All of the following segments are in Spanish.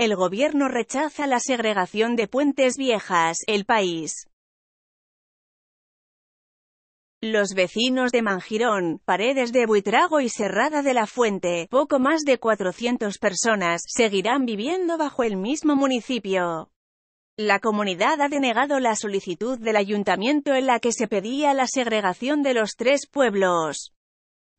El gobierno rechaza la segregación de Puentes Viejas, el país. Los vecinos de Mangirón, Paredes de Buitrago y Serrada de la Fuente, poco más de 400 personas, seguirán viviendo bajo el mismo municipio. La comunidad ha denegado la solicitud del ayuntamiento en la que se pedía la segregación de los tres pueblos.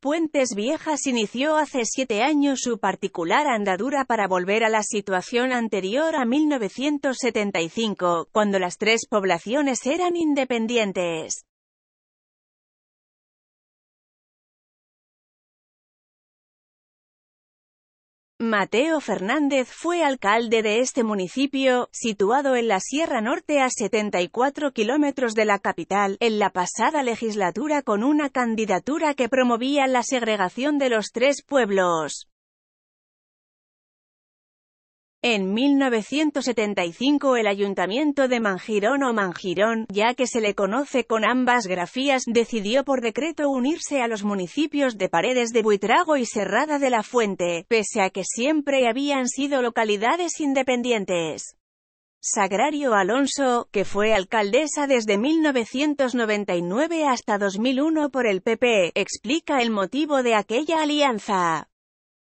Puentes Viejas inició hace siete años su particular andadura para volver a la situación anterior a 1975, cuando las tres poblaciones eran independientes. Mateo Fernández fue alcalde de este municipio, situado en la Sierra Norte a 74 kilómetros de la capital, en la pasada legislatura con una candidatura que promovía la segregación de los tres pueblos. En 1975 el ayuntamiento de Mangirón o Mangirón, ya que se le conoce con ambas grafías, decidió por decreto unirse a los municipios de Paredes de Buitrago y Serrada de la Fuente, pese a que siempre habían sido localidades independientes. Sagrario Alonso, que fue alcaldesa desde 1999 hasta 2001 por el PP, explica el motivo de aquella alianza.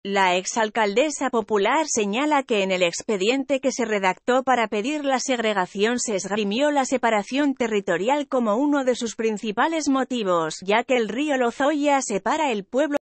La exalcaldesa popular señala que en el expediente que se redactó para pedir la segregación se esgrimió la separación territorial como uno de sus principales motivos, ya que el río Lozoya separa el pueblo